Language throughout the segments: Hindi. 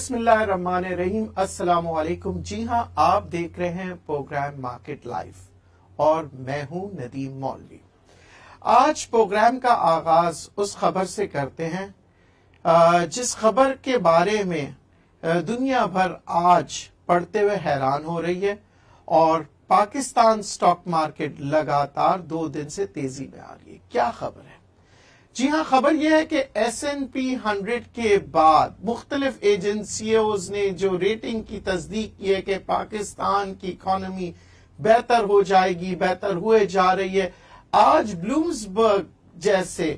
बिस्मिल्लाहिर्रहमानिर्रहीम अस्सलाम वालेकुम जी हाँ आप देख रहे हैं प्रोग्राम मार्केट लाइव और मैं हूं नदीम मौलवी आज प्रोग्राम का आगाज उस खबर से करते हैं जिस खबर के बारे में दुनिया भर आज पढ़ते हुए हैरान हो रही है और पाकिस्तान स्टॉक मार्केट लगातार दो दिन से तेजी में आ रही है क्या खबर है जी हाँ खबर यह है कि एस एन पी हंड्रेड के बाद मुख्तलिफ एजेंसियों ने जो रेटिंग की तस्दीक की है कि पाकिस्तान की इकोनॉमी बेहतर हो जाएगी बेहतर हुए जा रही है आज ब्लूम्सबर्ग जैसे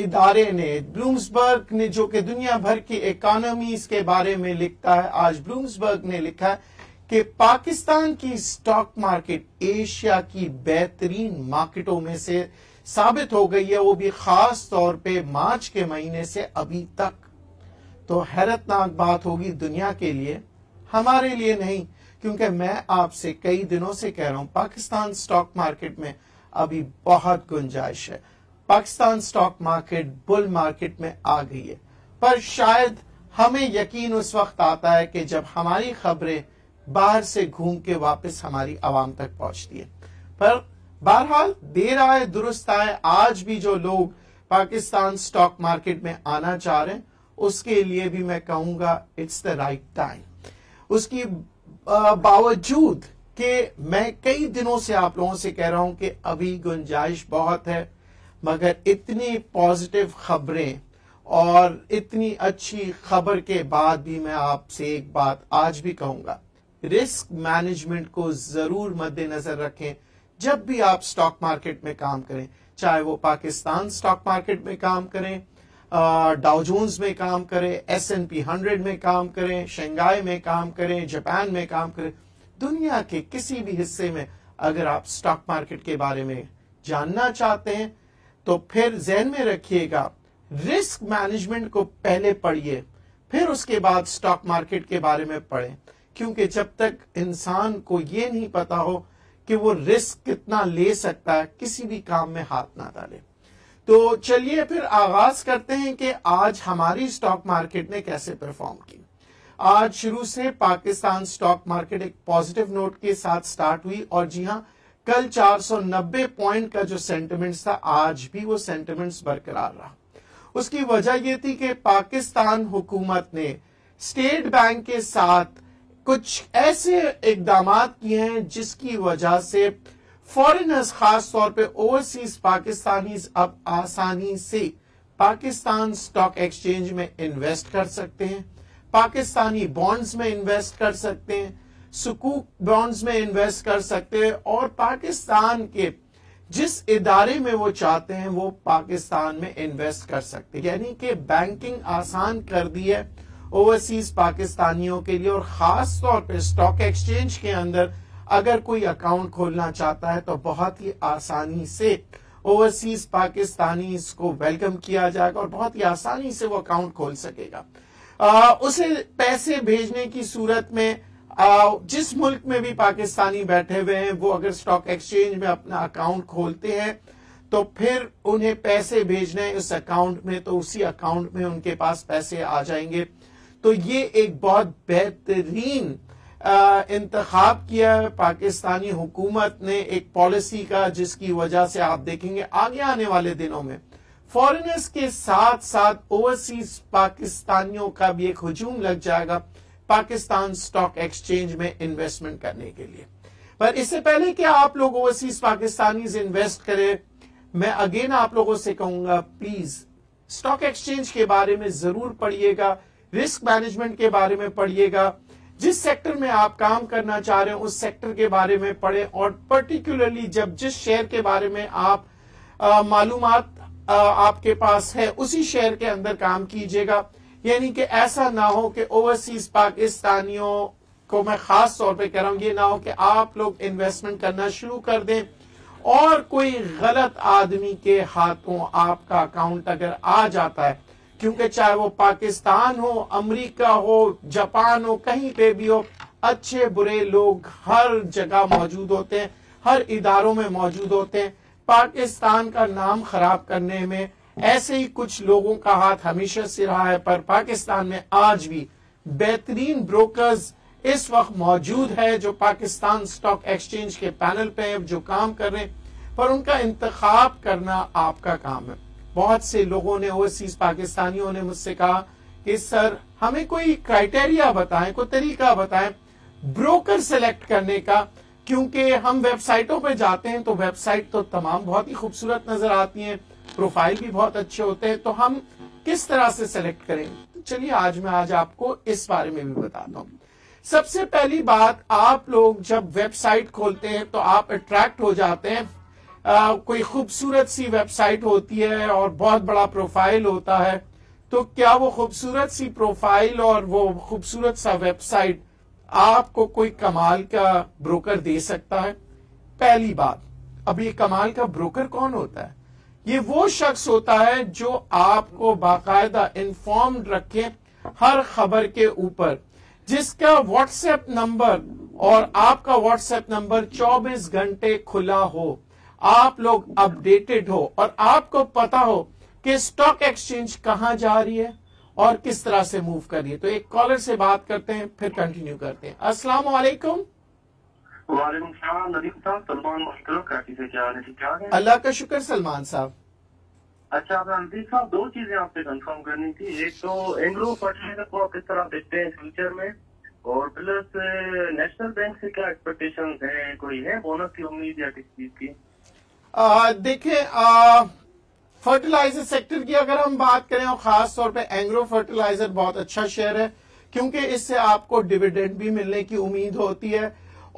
इदारे ने ब्लूम्सबर्ग ने जो कि दुनिया भर की इकॉनमी के बारे में लिखता है आज ब्लूम्सबर्ग ने लिखा है कि पाकिस्तान की स्टॉक मार्केट एशिया की बेहतरीन मार्केटों में से साबित हो गई है वो भी खास तौर पे मार्च के महीने से अभी तक तो हैरतनाक बात होगी दुनिया के लिए हमारे लिए नहीं क्योंकि मैं आपसे कई दिनों से कह रहा हूं पाकिस्तान स्टॉक मार्केट में अभी बहुत गुंजाइश है Pakistan stock market bull market में आ गई है पर शायद हमें यकीन उस वक्त आता है कि जब हमारी खबरें बाहर से घूम के वापस हमारी आवाम तक पहुंचती है पर बहरहाल देर आए दुरुस्त आए आज भी जो लोग पाकिस्तान स्टॉक मार्केट में आना चाह रहे हैं उसके लिए भी मैं कहूंगा इट्स द राइट टाइम उसकी बावजूद कि मैं कई दिनों से आप लोगों से कह रहा हूं कि अभी गुंजाइश बहुत है मगर इतनी पॉजिटिव खबरें और इतनी अच्छी खबर के बाद भी मैं आपसे एक बात आज भी कहूंगा रिस्क मैनेजमेंट को जरूर मद्देनजर रखें जब भी आप स्टॉक मार्केट में काम करें चाहे वो पाकिस्तान स्टॉक मार्केट में काम करें डाउजोन्स में काम करें एस एन पी हंड्रेड में काम करें शंघाई में काम करें जापान में काम करें दुनिया के किसी भी हिस्से में अगर आप स्टॉक मार्केट के बारे में जानना चाहते हैं तो फिर जहन में रखिएगा रिस्क मैनेजमेंट को पहले पढ़िए फिर उसके बाद स्टॉक मार्केट के बारे में पढ़ें क्योंकि जब तक इंसान को ये नहीं पता हो कि वो रिस्क कितना ले सकता है किसी भी काम में हाथ ना डाले तो चलिए फिर आगाज करते हैं कि आज हमारी स्टॉक मार्केट ने कैसे परफॉर्म की आज शुरू से पाकिस्तान स्टॉक मार्केट एक पॉजिटिव नोट के साथ स्टार्ट हुई और जी हाँ कल 490 पॉइंट का जो सेंटिमेंट्स था आज भी वो सेंटिमेंट्स बरकरार रहा उसकी वजह यह थी कि पाकिस्तान हुकूमत ने स्टेट बैंक के साथ कुछ ऐसे इकदाम किए हैं जिसकी वजह से फॉरिनर्स खास तौर पे ओवरसीज पाकिस्तानी अब आसानी से पाकिस्तान स्टॉक एक्सचेंज में इन्वेस्ट कर सकते हैं पाकिस्तानी बॉन्ड्स में इन्वेस्ट कर सकते हैं सुकूक बॉन्ड्स में इन्वेस्ट कर सकते हैं और पाकिस्तान के जिस इदारे में वो चाहते हैं वो पाकिस्तान में इन्वेस्ट कर सकते हैं यानी कि बैंकिंग आसान कर दी है ओवरसीज पाकिस्तानियों के लिए और खास तौर पे स्टॉक एक्सचेंज के अंदर अगर कोई अकाउंट खोलना चाहता है तो बहुत ही आसानी से ओवरसीज पाकिस्तानी इसको वेलकम किया जाएगा और बहुत ही आसानी से वो अकाउंट खोल सकेगा आ, उसे पैसे भेजने की सूरत में आ, जिस मुल्क में भी पाकिस्तानी बैठे हुए हैं वो अगर स्टॉक एक्सचेंज में अपना अकाउंट खोलते हैं तो फिर उन्हें पैसे भेजने उस अकाउंट में तो उसी अकाउंट में उनके पास पैसे आ जाएंगे तो ये एक बहुत बेहतरीन इंतखब किया है पाकिस्तानी हुकूमत ने एक पॉलिसी का जिसकी वजह से आप देखेंगे आगे आने वाले दिनों में फॉरेनर्स के साथ साथ ओवरसीज पाकिस्तानियों का भी एक हजूम लग जाएगा पाकिस्तान स्टॉक एक्सचेंज में इन्वेस्टमेंट करने के लिए पर इससे पहले कि आप लोग ओवरसीज पाकिस्तानी इन्वेस्ट करें मैं अगेन आप लोगों से कहूंगा प्लीज स्टॉक एक्सचेंज के बारे में जरूर पढ़िएगा रिस्क मैनेजमेंट के बारे में पढ़िएगा जिस सेक्टर में आप काम करना चाह रहे हो उस सेक्टर के बारे में पढ़े और पर्टिकुलरली जब जिस शेयर के बारे में आप मालूम आपके पास है उसी शेयर के अंदर काम कीजिएगा यानी कि ऐसा ना हो कि ओवरसीज पाकिस्तानियों को मैं खास तौर पे कह रहा हूं ये ना हो कि आप लोग इन्वेस्टमेंट करना शुरू कर दें और कोई गलत आदमी के हाथों आपका अकाउंट अगर आ जाता है क्योंकि चाहे वो पाकिस्तान हो अमेरिका हो जापान हो कहीं पे भी हो अच्छे बुरे लोग हर जगह मौजूद होते हैं हर इदारों में मौजूद होते हैं पाकिस्तान का नाम खराब करने में ऐसे ही कुछ लोगों का हाथ हमेशा से रहा है पर पाकिस्तान में आज भी बेहतरीन ब्रोकर्स इस वक्त मौजूद है जो पाकिस्तान स्टॉक एक्सचेंज के पैनल पे जो काम कर रहे हैं पर उनका इंतखाब करना आपका काम है बहुत से लोगों ने ओवरसीज पाकिस्तानियों ने मुझसे कहा कि सर हमें कोई क्राइटेरिया बताएं कोई तरीका बताएं ब्रोकर सेलेक्ट करने का क्योंकि हम वेबसाइटों पर जाते हैं तो वेबसाइट तो तमाम बहुत ही खूबसूरत नजर आती है प्रोफाइल भी बहुत अच्छे होते हैं तो हम किस तरह से सेलेक्ट करें तो चलिए आज मैं आज आपको इस बारे में भी बताता हूं सबसे पहली बात आप लोग जब वेबसाइट खोलते हैं तो आप अट्रैक्ट हो जाते हैं आ, कोई खूबसूरत सी वेबसाइट होती है और बहुत बड़ा प्रोफाइल होता है तो क्या वो खूबसूरत सी प्रोफाइल और वो खूबसूरत सा वेबसाइट आपको कोई कमाल का ब्रोकर दे सकता है पहली बात अब ये कमाल का ब्रोकर कौन होता है ये वो शख्स होता है जो आपको बाकायदा इन्फॉर्म्ड रखे हर खबर के ऊपर जिसका व्हाट्सएप नंबर और आपका व्हाट्सएप नंबर 24 घंटे खुला हो आप लोग अपडेटेड हो और आपको पता हो कि स्टॉक एक्सचेंज कहा जा रही है और किस तरह से मूव कर रही है तो एक कॉलर से बात करते हैं फिर कंटिन्यू करते हैं अस्सलाम वालेकुम वालेकुम नदीम साहब सलमान कराची से क्या है अल्लाह का शुक्र सलमान साहब अच्छा रणदीप साहब दो चीजें आपसे कंफर्म करनी थी एक तो एंग्लो फर्टिलाइजर को आप किस तरह देखते हैं फ्यूचर में और प्लस नेशनल बैंक से क्या एक्सपेक्टेशन है कोई है बोनस की उम्मीद या किस चीज की देखें फर्टिलाइजर सेक्टर की अगर हम बात करें और खास तौर पे एंग्रो फर्टिलाइजर बहुत अच्छा शेयर है क्योंकि इससे आपको डिविडेंड भी मिलने की उम्मीद होती है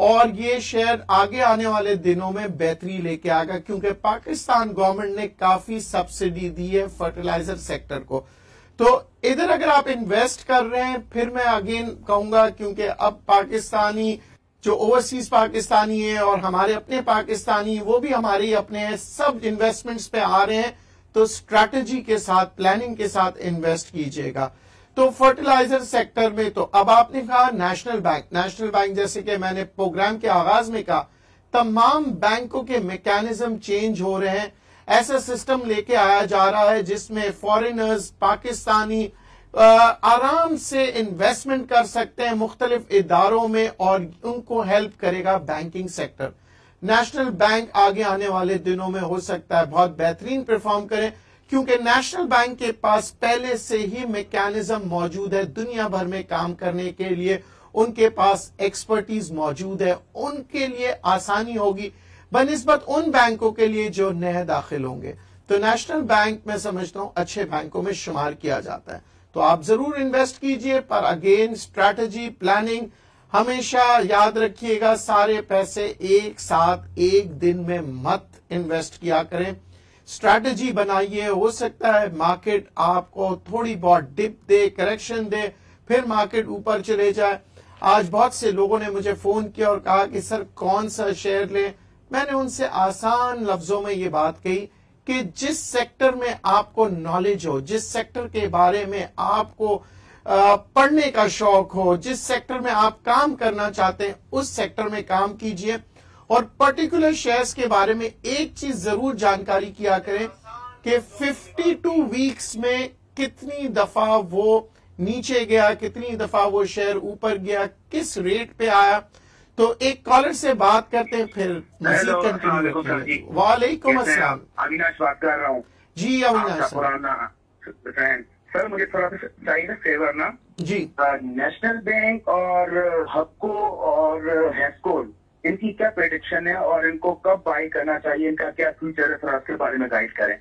और ये शेयर आगे आने वाले दिनों में बेहतरी लेके आएगा क्योंकि पाकिस्तान गवर्नमेंट ने काफी सब्सिडी दी है फर्टिलाइजर सेक्टर को तो इधर अगर आप इन्वेस्ट कर रहे हैं फिर मैं अगेन कहूंगा क्योंकि अब पाकिस्तानी जो ओवरसीज पाकिस्तानी है और हमारे अपने पाकिस्तानी वो भी हमारे अपने सब इन्वेस्टमेंट्स पे आ रहे हैं तो स्ट्रेटेजी के साथ प्लानिंग के साथ इन्वेस्ट कीजिएगा तो फर्टिलाइजर सेक्टर में तो अब आपने कहा नेशनल बैंक नेशनल बैंक जैसे कि मैंने प्रोग्राम के आगाज में कहा तमाम बैंकों के मैकेनिज्म चेंज हो रहे हैं ऐसा सिस्टम लेके आया जा रहा है जिसमें फॉरेनर्स पाकिस्तानी आराम से इन्वेस्टमेंट कर सकते हैं मुख्तलिफ इदारों में और उनको हेल्प करेगा बैंकिंग सेक्टर नेशनल बैंक आगे आने वाले दिनों में हो सकता है बहुत बेहतरीन परफॉर्म करें क्योंकि नेशनल बैंक के पास पहले से ही मैकेनिज्म मौजूद है दुनिया भर में काम करने के लिए उनके पास एक्सपर्टीज मौजूद है उनके लिए आसानी होगी बनस्बत उन बैंकों के लिए जो नए दाखिल होंगे तो नेशनल बैंक मैं समझता हूं अच्छे बैंकों में शुमार किया जाता है तो आप जरूर इन्वेस्ट कीजिए पर अगेन स्ट्रैटेजी प्लानिंग हमेशा याद रखिएगा सारे पैसे एक साथ एक दिन में मत इन्वेस्ट किया करें स्ट्रैटेजी बनाइए हो सकता है मार्केट आपको थोड़ी बहुत डिप दे करेक्शन दे फिर मार्केट ऊपर चले जाए आज बहुत से लोगों ने मुझे फोन किया और कहा कि सर कौन सा शेयर लें मैंने उनसे आसान लफ्जों में ये बात कही कि जिस सेक्टर में आपको नॉलेज हो जिस सेक्टर के बारे में आपको पढ़ने का शौक हो जिस सेक्टर में आप काम करना चाहते हैं उस सेक्टर में काम कीजिए और पर्टिकुलर शेयर्स के बारे में एक चीज जरूर जानकारी किया करें कि 52 वीक्स में कितनी दफा वो नीचे गया कितनी दफा वो शेयर ऊपर गया किस रेट पे आया तो एक कॉलर से बात करते हैं फिर मजीद हाँ, कंटिन्यू वालेकुम अस्सलाम अविनाश बात कर रहा हूँ जी अविनाश सर मुझे थोड़ा सा चाहिए ना फेवर ना जी नेशनल बैंक और हबको और हेस्कोल इनकी क्या प्रेडिक्शन है और इनको कब बाई करना चाहिए इनका क्या फ्यूचर है थोड़ा उसके बारे में गाइड करें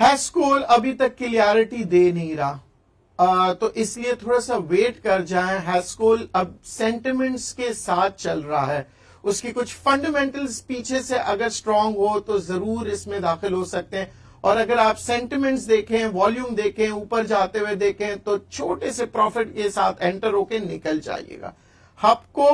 हेस्कोल अभी तक क्लियरिटी दे नहीं रहा आ, तो इसलिए थोड़ा सा वेट कर जाए हैस्कोल अब सेंटिमेंट्स के साथ चल रहा है उसकी कुछ फंडामेंटल्स पीछे से अगर स्ट्रांग हो तो जरूर इसमें दाखिल हो सकते हैं और अगर आप सेंटिमेंट्स देखें वॉल्यूम देखें ऊपर जाते हुए देखें तो छोटे से प्रॉफिट के साथ एंटर होके निकल जाइएगा हपको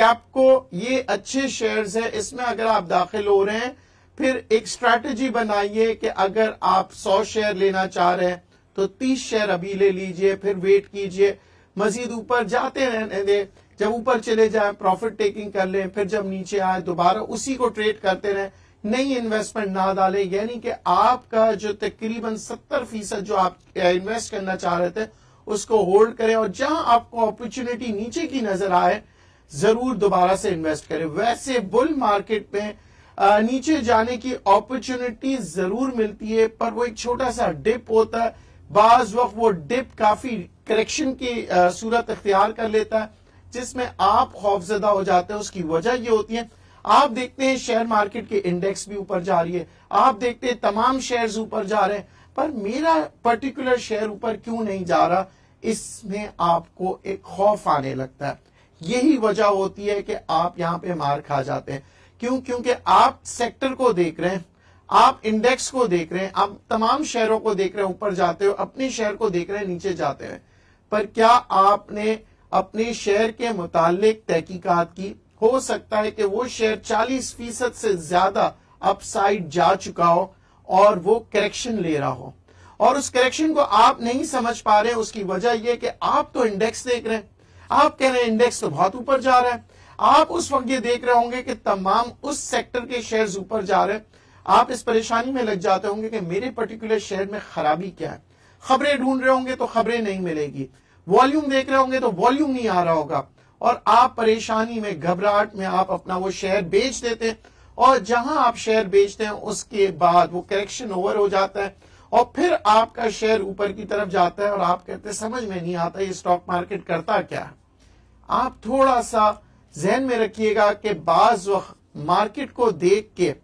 कैपको ये अच्छे शेयर्स हैं इसमें अगर आप दाखिल हो रहे हैं फिर एक स्ट्रेटेजी बनाइए कि अगर आप 100 शेयर लेना चाह रहे हैं तो तीस शेयर अभी ले लीजिए फिर वेट कीजिए मजीद ऊपर जाते रहने दे जब ऊपर चले जाए प्रॉफिट टेकिंग कर लें फिर जब नीचे आए दोबारा उसी को ट्रेड करते रहे नई इन्वेस्टमेंट ना डालें यानी कि आपका जो तकरीबन सत्तर फीसद जो आप इन्वेस्ट करना चाह रहे थे उसको होल्ड करें और जहां आपको अपॉर्चुनिटी नीचे की नजर आए जरूर दोबारा से इन्वेस्ट करें वैसे बुल मार्केट में नीचे जाने की अपॉर्चुनिटी जरूर मिलती है पर वो एक छोटा सा डिप होता है बाज वक्त वो डिप काफी करेक्शन की सूरत अख्तियार कर लेता है जिसमें आप खौफजदा हो जाते हैं उसकी वजह ये होती है आप देखते हैं शेयर मार्केट के इंडेक्स भी ऊपर जा रही है आप देखते हैं तमाम शेयर्स ऊपर जा रहे हैं पर मेरा पर्टिकुलर शेयर ऊपर क्यों नहीं जा रहा इसमें आपको एक खौफ आने लगता है यही वजह होती है कि आप यहाँ पे मार खा जाते हैं क्यों क्योंकि आप सेक्टर को देख रहे हैं आप इंडेक्स को देख रहे हैं आप तमाम शहरों को देख रहे हैं ऊपर जाते हो अपने शहर को देख रहे हैं नीचे जाते हैं पर क्या आपने अपने शहर के मुतालिक तहकीकात की हो सकता है कि वो शेयर चालीस फीसद से ज्यादा अपसाइड जा चुका हो और वो करेक्शन ले रहा हो और उस करेक्शन को आप नहीं समझ पा रहे उसकी वजह यह कि आप तो इंडेक्स देख रहे हैं आप कह रहे हैं इंडेक्स तो बहुत ऊपर जा रहा है आप उस वक्त ये देख रहे होंगे कि तमाम उस सेक्टर के शेयर्स ऊपर जा रहे हैं आप इस परेशानी में लग जाते होंगे कि मेरे पर्टिकुलर शेयर में खराबी क्या है खबरें ढूंढ रहे होंगे तो खबरें नहीं मिलेगी वॉल्यूम देख रहे होंगे तो वॉल्यूम नहीं आ रहा होगा और आप परेशानी में घबराहट में आप अपना वो शेयर बेच देते हैं और जहां आप शेयर बेचते हैं उसके बाद वो करेक्शन ओवर हो जाता है और फिर आपका शेयर ऊपर की तरफ जाता है और आप कहते समझ में नहीं आता ये स्टॉक मार्केट करता क्या है आप थोड़ा सा जहन में रखिएगा कि बाज मार्केट को देख के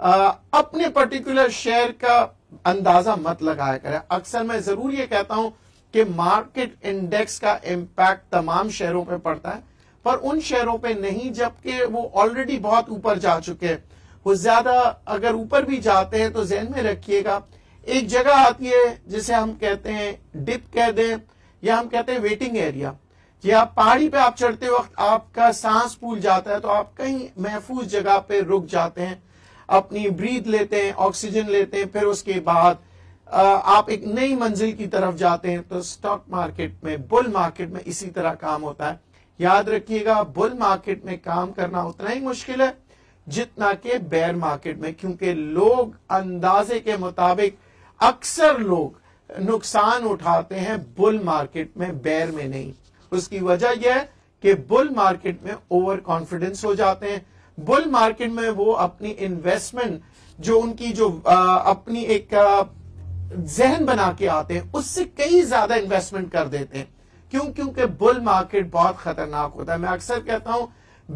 अपने पर्टिकुलर शेयर का अंदाजा मत लगाया करें अक्सर मैं जरूर ये कहता हूं कि मार्केट इंडेक्स का इम्पैक्ट तमाम शेयरों पे पड़ता है पर उन शेयरों पे नहीं जबकि वो ऑलरेडी बहुत ऊपर जा चुके हैं वो ज्यादा अगर ऊपर भी जाते हैं तो जहन में रखिएगा एक जगह आती है जिसे हम कहते हैं डिप कह दें या हम कहते हैं वेटिंग एरिया जी आप पहाड़ी पे आप चढ़ते वक्त आपका सांस फूल जाता है तो आप कहीं महफूज जगह पे रुक जाते हैं अपनी ब्रीथ लेते हैं ऑक्सीजन लेते हैं फिर उसके बाद आप एक नई मंजिल की तरफ जाते हैं तो स्टॉक मार्केट में बुल मार्केट में इसी तरह काम होता है याद रखिएगा बुल मार्केट में काम करना उतना ही मुश्किल है जितना के बेयर मार्केट में क्योंकि लोग अंदाजे के मुताबिक अक्सर लोग नुकसान उठाते हैं बुल मार्केट में बेयर में नहीं उसकी वजह यह है कि बुल मार्केट में ओवर कॉन्फिडेंस हो जाते हैं बुल मार्केट में वो अपनी इन्वेस्टमेंट जो उनकी जो आ, अपनी एक जहन बना के आते हैं उससे कई ज्यादा इन्वेस्टमेंट कर देते हैं क्यों क्योंकि बुल मार्केट बहुत खतरनाक होता है मैं अक्सर कहता हूं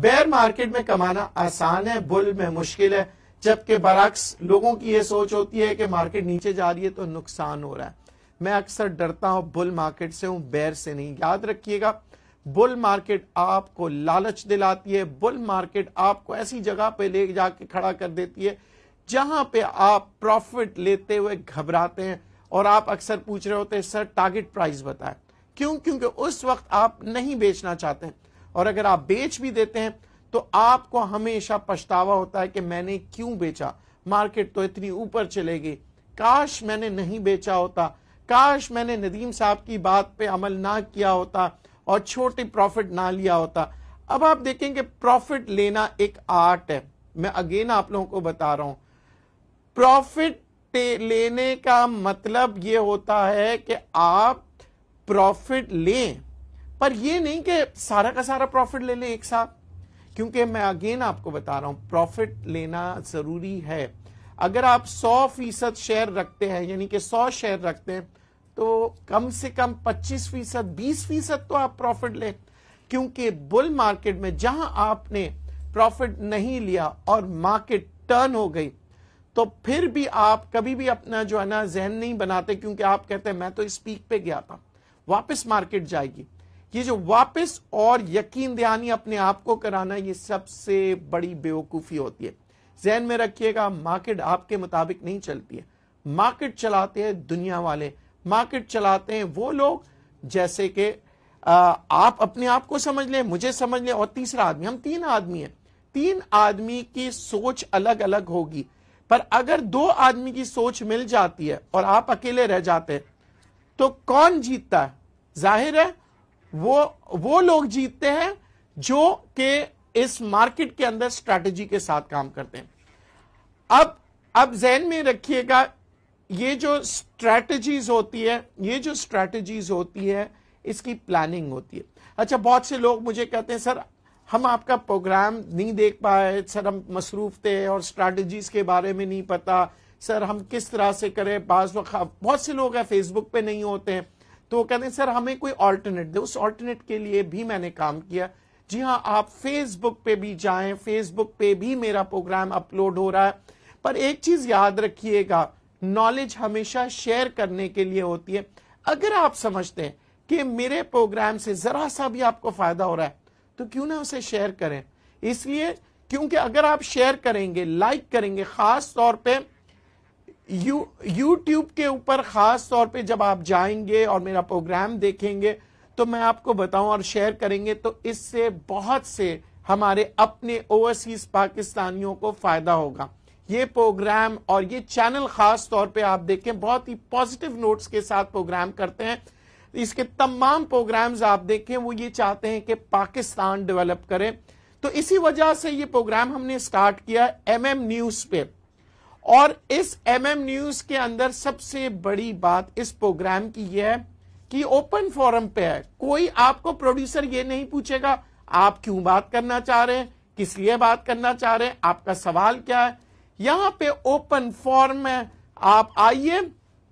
बेयर मार्केट में कमाना आसान है बुल में मुश्किल है जबकि बरक्स लोगों की यह सोच होती है कि मार्केट नीचे जा रही है तो नुकसान हो रहा है मैं अक्सर डरता हूं बुल मार्केट से हूं बैर से नहीं याद रखिएगा बुल मार्केट आपको लालच दिलाती है बुल मार्केट आपको ऐसी जगह पे ले जाके खड़ा कर देती है जहां पे आप प्रॉफिट लेते हुए घबराते हैं और आप अक्सर पूछ रहे होते हैं सर टारगेट प्राइस बताएं क्यों क्योंकि उस वक्त आप नहीं बेचना चाहते हैं और अगर आप बेच भी देते हैं तो आपको हमेशा पछतावा होता है कि मैंने क्यों बेचा मार्केट तो इतनी ऊपर चलेगी काश मैंने नहीं बेचा होता काश मैंने नदीम साहब की बात पे अमल ना किया होता और छोटी प्रॉफिट ना लिया होता अब आप देखेंगे प्रॉफिट लेना एक आर्ट है मैं अगेन आप लोगों को बता रहा हूं प्रॉफिट लेने का मतलब यह होता है कि आप प्रॉफिट लें पर यह नहीं कि सारा का सारा प्रॉफिट ले लें एक साथ क्योंकि मैं अगेन आपको बता रहा हूं प्रॉफिट लेना जरूरी है अगर आप 100 फीसद शेयर रखते हैं यानी कि 100 शेयर रखते हैं तो कम से कम 25 फीसद बीस फीसद तो आप प्रॉफिट ले क्योंकि बुल मार्केट में जहां आपने प्रॉफिट नहीं लिया और मार्केट टर्न हो गई तो फिर भी आप कभी भी अपना जो है ना जहन नहीं बनाते क्योंकि आप कहते हैं मैं तो इस पीक पे गया था वापस मार्केट जाएगी ये जो वापस और यकीन दहानी अपने आप को कराना ये सबसे बड़ी बेवकूफ़ी होती है जहन में रखिएगा मार्केट आपके मुताबिक नहीं चलती है मार्केट चलाते हैं दुनिया वाले मार्केट चलाते हैं वो लोग जैसे कि आप अपने आप को समझ लें मुझे समझ लें और तीसरा आदमी हम तीन आदमी हैं तीन आदमी की सोच अलग अलग होगी पर अगर दो आदमी की सोच मिल जाती है और आप अकेले रह जाते हैं तो कौन जीतता है जाहिर है वो वो लोग जीतते हैं जो के इस मार्केट के अंदर स्ट्रेटजी के साथ काम करते हैं अब अब जहन में रखिएगा ये जो स्ट्रैटेजीज होती है ये जो स्ट्रैटेजीज होती है इसकी प्लानिंग होती है अच्छा बहुत से लोग मुझे कहते हैं सर हम आपका प्रोग्राम नहीं देख पाए सर हम मसरूफ थे और स्ट्रैटेजीज के बारे में नहीं पता सर हम किस तरह से करें बाज बहुत से लोग हैं फेसबुक पे नहीं होते हैं तो वो कहते हैं सर हमें कोई ऑल्टरनेट दे उस ऑल्टरनेट के लिए भी मैंने काम किया जी हाँ आप फेसबुक पे भी जाएं फेसबुक पे भी मेरा प्रोग्राम अपलोड हो रहा है पर एक चीज याद रखिएगा नॉलेज हमेशा शेयर करने के लिए होती है अगर आप समझते हैं कि मेरे प्रोग्राम से जरा सा भी आपको फायदा हो रहा है तो क्यों ना उसे शेयर करें इसलिए क्योंकि अगर आप शेयर करेंगे लाइक करेंगे खास तौर पे यू यूट्यूब के ऊपर खास तौर पे जब आप जाएंगे और मेरा प्रोग्राम देखेंगे तो मैं आपको बताऊं और शेयर करेंगे तो इससे बहुत से हमारे अपने ओवरसीज पाकिस्तानियों को फायदा होगा ये प्रोग्राम और ये चैनल खास तौर पे आप देखें बहुत ही पॉजिटिव नोट्स के साथ प्रोग्राम करते हैं इसके तमाम प्रोग्राम्स आप देखें वो ये चाहते हैं कि पाकिस्तान डेवलप करें तो इसी वजह से ये प्रोग्राम हमने स्टार्ट किया एमएम न्यूज पे और इस एमएम न्यूज के अंदर सबसे बड़ी बात इस प्रोग्राम की यह है कि ओपन फोरम पे है कोई आपको प्रोड्यूसर ये नहीं पूछेगा आप क्यों बात करना चाह रहे हैं किस लिए बात करना चाह रहे हैं आपका सवाल क्या है यहां पे ओपन फॉर्म में आप आइए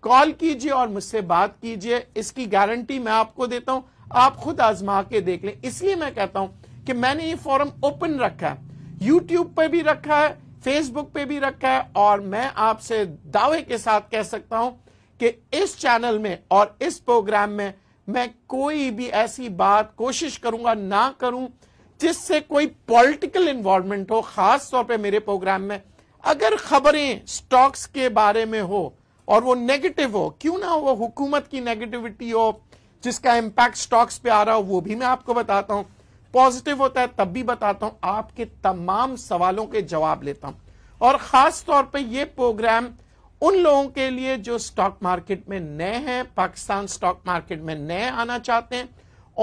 कॉल कीजिए और मुझसे बात कीजिए इसकी गारंटी मैं आपको देता हूं आप खुद आजमा के देख लें इसलिए मैं कहता हूं कि मैंने ये फॉरम ओपन रखा है यूट्यूब पे भी रखा है फेसबुक पे भी रखा है और मैं आपसे दावे के साथ कह सकता हूं कि इस चैनल में और इस प्रोग्राम में मैं कोई भी ऐसी बात कोशिश करूंगा ना करूं जिससे कोई पॉलिटिकल इन्वॉल्वमेंट हो खास तौर पे मेरे प्रोग्राम में अगर खबरें स्टॉक्स के बारे में हो और वो नेगेटिव हो क्यों ना वो हुकूमत की नेगेटिविटी हो जिसका इम्पैक्ट स्टॉक्स पे आ रहा हो वो भी मैं आपको बताता हूं पॉजिटिव होता है तब भी बताता हूं आपके तमाम सवालों के जवाब लेता हूं और खास तौर पे ये प्रोग्राम उन लोगों के लिए जो स्टॉक मार्केट में नए हैं पाकिस्तान स्टॉक मार्केट में नए आना चाहते हैं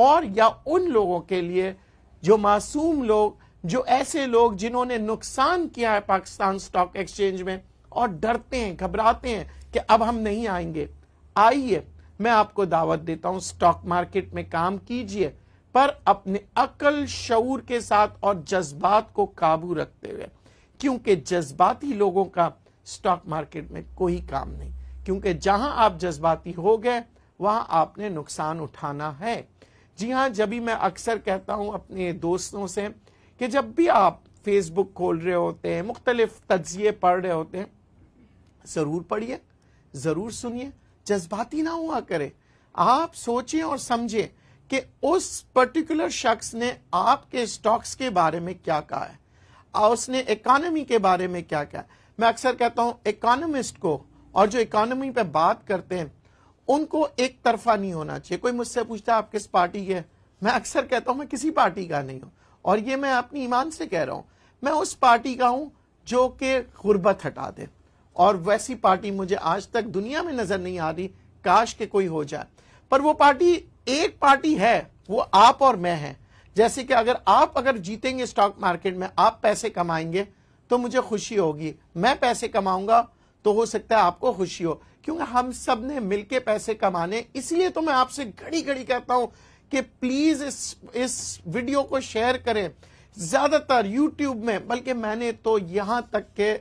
और या उन लोगों के लिए जो मासूम लोग जो ऐसे लोग जिन्होंने नुकसान किया है पाकिस्तान स्टॉक एक्सचेंज में और डरते हैं घबराते हैं कि अब हम नहीं आएंगे आइए मैं आपको दावत देता हूं स्टॉक मार्केट में काम कीजिए पर अपने अकल शूर के साथ और जज्बात को काबू रखते हुए क्योंकि जज्बाती लोगों का स्टॉक मार्केट में कोई काम नहीं क्योंकि जहां आप जज्बाती हो गए वहां आपने नुकसान उठाना है जी हाँ जब भी मैं अक्सर कहता हूं अपने दोस्तों से कि जब भी आप फेसबुक खोल रहे होते हैं मुख्तलिफ तजिए पढ़ रहे होते हैं ज़रूर पढ़िए ज़रूर सुनिए जज्बाती ना हुआ करें आप सोचें और समझिए कि उस पर्टिकुलर शख्स ने आपके स्टॉक्स के बारे में क्या कहा है और उसने इकॉनमी के बारे में क्या कहा मैं अक्सर कहता हूं इकोनमिस्ट को और जो इकॉनमी पे बात करते हैं उनको एक तरफा नहीं होना चाहिए कोई मुझसे पूछता है आप किस पार्टी के मैं अक्सर कहता हूं मैं किसी पार्टी का नहीं हूं और ये मैं अपनी ईमान से कह रहा हूँ मैं उस पार्टी का हूँ जो कि गुर्बत हटा दे और वैसी पार्टी मुझे आज तक दुनिया में नजर नहीं आ रही काश के कोई हो जाए पर वो पार्टी एक पार्टी है वो आप और मैं हैं जैसे कि अगर आप अगर जीतेंगे स्टॉक मार्केट में आप पैसे कमाएंगे तो मुझे खुशी होगी मैं पैसे कमाऊंगा तो हो सकता है आपको खुशी हो क्योंकि हम सब ने मिलकर पैसे कमाने इसलिए तो मैं आपसे घड़ी घड़ी कहता हूं कि प्लीज इस इस वीडियो को शेयर करें ज्यादातर यूट्यूब में बल्कि मैंने तो यहां तक के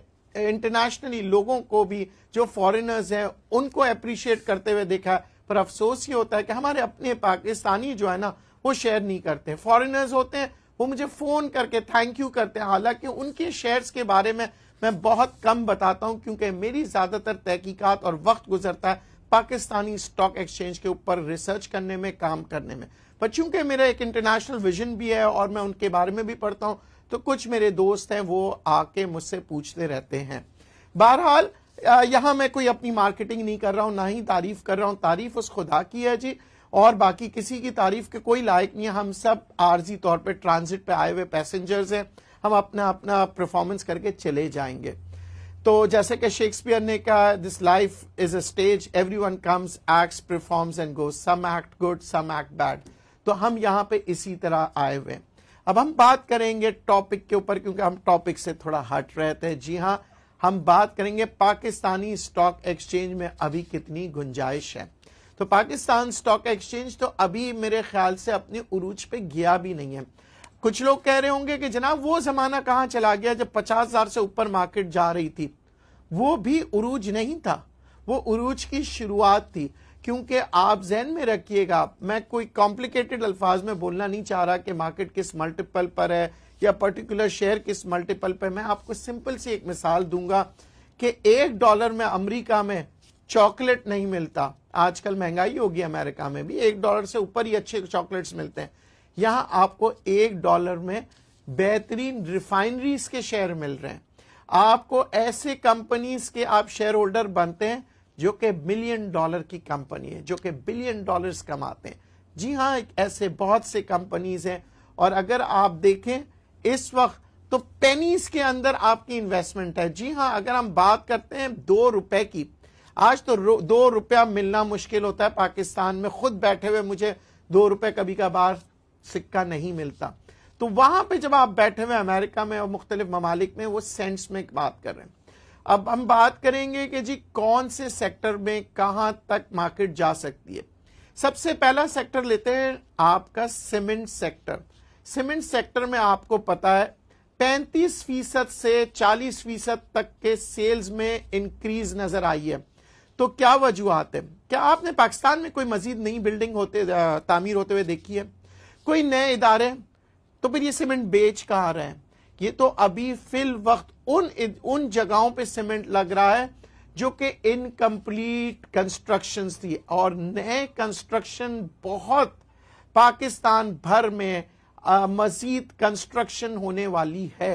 इंटरनेशनली लोगों को भी जो फॉरेनर्स हैं उनको अप्रिशिएट करते हुए देखा पर अफसोस ये होता है कि हमारे अपने पाकिस्तानी जो है ना वो शेयर नहीं करते फॉरेनर्स होते हैं वो मुझे फोन करके थैंक यू करते हैं हालांकि उनके शेयर्स के बारे में मैं बहुत कम बताता हूं क्योंकि मेरी ज्यादातर तहकीकात और वक्त गुजरता है पाकिस्तानी स्टॉक एक्सचेंज के ऊपर रिसर्च करने में काम करने में पर चूंकि मेरा एक इंटरनेशनल विजन भी है और मैं उनके बारे में भी पढ़ता हूँ तो कुछ मेरे दोस्त हैं वो आके मुझसे पूछते रहते हैं बहरहाल यहाँ मैं कोई अपनी मार्केटिंग नहीं कर रहा हूँ ना ही तारीफ कर रहा हूँ तारीफ उस खुदा की है जी और बाकी किसी की तारीफ के कोई लायक नहीं है हम सब आर्जी तौर पर ट्रांजिट पे आए हुए पैसेंजर्स हैं हम अपना अपना परफॉर्मेंस करके चले जाएंगे तो जैसे कि शेक्सपियर ने कहा this life is a stage every one comes act performs and go some act good some act bad तो हम यहाँ पे इसी तरह आए हुए अब हम बात करेंगे टॉपिक के ऊपर क्योंकि हम टॉपिक से थोड़ा हट रहते हैं जी हाँ हम बात करेंगे पाकिस्तानी स्टॉक एक्सचेंज में अभी कितनी गुंजाइश है तो पाकिस्तान स्टॉक एक्सचेंज तो अभी मेरे ख्याल से अपने उरूज पे गया भी नहीं है कुछ लोग कह रहे होंगे कि जनाब वो जमाना कहां चला गया जब पचास हजार से ऊपर मार्केट जा रही थी वो भी उरूज नहीं था वो उरूज की शुरुआत थी क्योंकि आप जहन में रखिएगा मैं कोई कॉम्प्लिकेटेड अल्फाज में बोलना नहीं चाह रहा कि मार्केट किस मल्टीपल पर है या पर्टिकुलर शेयर किस मल्टीपल पर मैं आपको सिंपल सी एक मिसाल दूंगा कि एक डॉलर में अमेरिका में चॉकलेट नहीं मिलता आजकल महंगाई होगी अमेरिका में भी एक डॉलर से ऊपर ही अच्छे चॉकलेट्स मिलते हैं यहां आपको एक डॉलर में बेहतरीन रिफाइनरीज के शेयर मिल रहे हैं आपको ऐसे कंपनीज के आप शेयर होल्डर बनते हैं जो कि मिलियन डॉलर की कंपनी है जो कि बिलियन डॉलर्स कमाते हैं जी हाँ ऐसे बहुत से कंपनीज हैं और अगर आप देखें इस वक्त तो पेनीज के अंदर आपकी इन्वेस्टमेंट है जी हाँ अगर हम बात करते हैं दो रुपए की आज तो दो रुपया मिलना मुश्किल होता है पाकिस्तान में खुद बैठे हुए मुझे दो रुपए कभी कभार सिक्का नहीं मिलता तो वहां पे जब आप बैठे हुए अमेरिका में और मुख्तलिफ ममालिक में वो सेंट्स में बात कर रहे हैं अब हम बात करेंगे कि जी कौन से सेक्टर में कहां तक मार्केट जा सकती है सबसे पहला सेक्टर लेते हैं आपका सीमेंट सेक्टर सीमेंट सेक्टर में आपको पता है 35 फीसद से 40 फीसद तक के सेल्स में इंक्रीज नजर आई है तो क्या वजूहत है क्या आपने पाकिस्तान में कोई मजीद नई बिल्डिंग होते तामीर होते हुए देखी है कोई नए इदारे तो फिर ये सीमेंट बेच कहा रहे हैं ये तो अभी फिल वक्त उन उन जगहों पे सीमेंट लग रहा है जो कि इनकम्प्लीट कंस्ट्रक्शन थी और नए कंस्ट्रक्शन बहुत पाकिस्तान भर में मजीद कंस्ट्रक्शन होने वाली है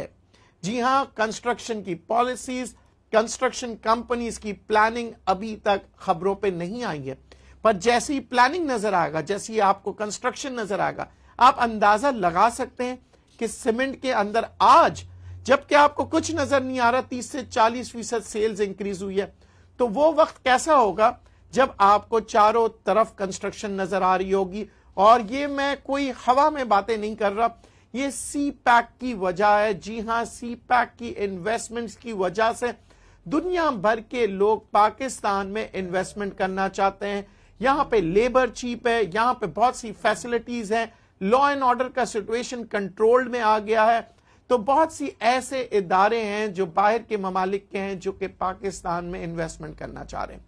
जी हाँ कंस्ट्रक्शन की पॉलिसीज कंस्ट्रक्शन कंपनीज की प्लानिंग अभी तक खबरों पे नहीं आई है पर जैसी प्लानिंग नजर आएगा जैसी आपको कंस्ट्रक्शन नजर आएगा आप अंदाजा लगा सकते हैं कि सीमेंट के अंदर आज जबकि आपको कुछ नजर नहीं आ रहा तीस से चालीस फीसद सेल्स इंक्रीज हुई है तो वो वक्त कैसा होगा जब आपको चारों तरफ कंस्ट्रक्शन नजर आ रही होगी और ये मैं कोई हवा में बातें नहीं कर रहा ये सी पैक की वजह है जी हाँ सी पैक की इन्वेस्टमेंट्स की वजह से दुनिया भर के लोग पाकिस्तान में इन्वेस्टमेंट करना चाहते हैं यहाँ पे लेबर चीप है यहाँ पे बहुत सी फैसिलिटीज हैं लॉ एंड ऑर्डर का सिचुएशन कंट्रोल्ड में आ गया है तो बहुत सी ऐसे इदारे हैं जो बाहर के ममालिक के हैं जो कि पाकिस्तान में इन्वेस्टमेंट करना चाह रहे हैं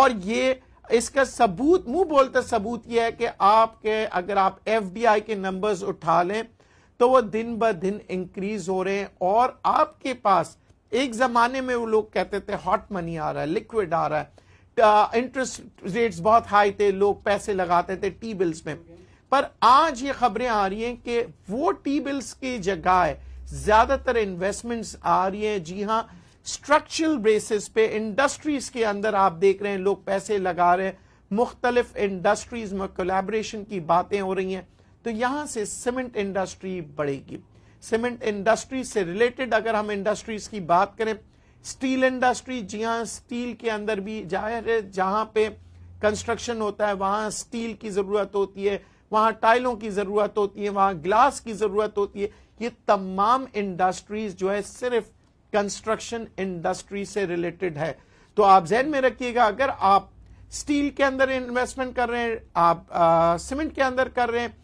और ये इसका सबूत मुंह बोलता सबूत यह है कि आपके अगर आप एफडीआई के नंबर्स उठा लें तो वो दिन ब दिन इंक्रीज हो रहे हैं और आपके पास एक जमाने में वो लोग कहते थे हॉट मनी आ रहा है लिक्विड आ रहा है इंटरेस्ट रेट्स बहुत हाई थे लोग पैसे लगाते थे टी बिल्स में पर आज ये खबरें आ रही हैं कि वो टी बिल्स की जगह ज्यादातर इन्वेस्टमेंट्स आ रही हैं जी हाँ स्ट्रक्चरल बेसिस पे इंडस्ट्रीज के अंदर आप देख रहे हैं लोग पैसे लगा रहे हैं मुख्तलिफ इंडस्ट्रीज में कोलेब्रेशन की बातें हो रही हैं तो यहां से सीमेंट इंडस्ट्री बढ़ेगी सीमेंट इंडस्ट्री से रिलेटेड अगर हम इंडस्ट्रीज की बात करें स्टील इंडस्ट्री जी हाँ स्टील के अंदर भी जाहिर है जहाँ पे कंस्ट्रक्शन होता है वहाँ स्टील की ज़रूरत होती है वहां टाइलों की ज़रूरत होती है वहां ग्लास की ज़रूरत होती है ये तमाम इंडस्ट्रीज जो है सिर्फ कंस्ट्रक्शन इंडस्ट्री से रिलेटेड है तो आप जहन में रखिएगा अगर आप स्टील के अंदर इन्वेस्टमेंट कर रहे हैं आप सीमेंट के अंदर कर रहे हैं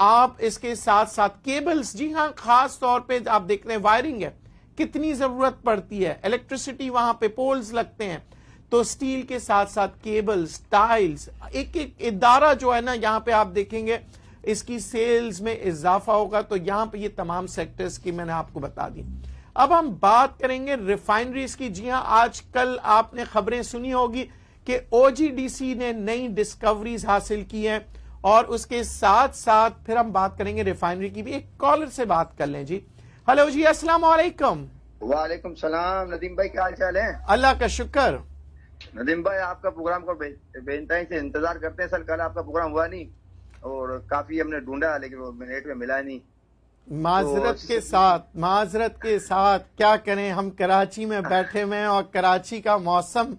आप इसके साथ साथ केबल्स जी हाँ खास तौर पे आप देख रहे हैं वायरिंग है कितनी जरूरत पड़ती है इलेक्ट्रिसिटी वहां पे पोल्स लगते हैं तो स्टील के साथ साथ केबल्स टाइल्स एक एक इदारा जो है ना यहाँ पे आप देखेंगे इसकी सेल्स में इजाफा होगा तो यहाँ पे ये तमाम सेक्टर्स की मैंने आपको बता दी अब हम बात करेंगे रिफाइनरीज की जी हाँ आज कल आपने खबरें सुनी होगी कि ओजीडीसी ने नई डिस्कवरीज हासिल की है और उसके साथ साथ फिर हम बात करेंगे रिफाइनरी की भी एक कॉलर से बात कर लें जी हेलो जी अस्सलाम वालेकुम वालेकुम सलाम नदीम भाई क्या हाल चाल है अल्लाह का शुक्र नदीम भाई आपका प्रोग्राम को बेनताई से इंतजार करते हैं सर कल आपका प्रोग्राम हुआ नहीं और काफी हमने ढूंढा लेकिन नेट में मिला नहीं माजरत तो के साथ माजरत के साथ क्या करें हम कराची में बैठे हुए और कराची का मौसम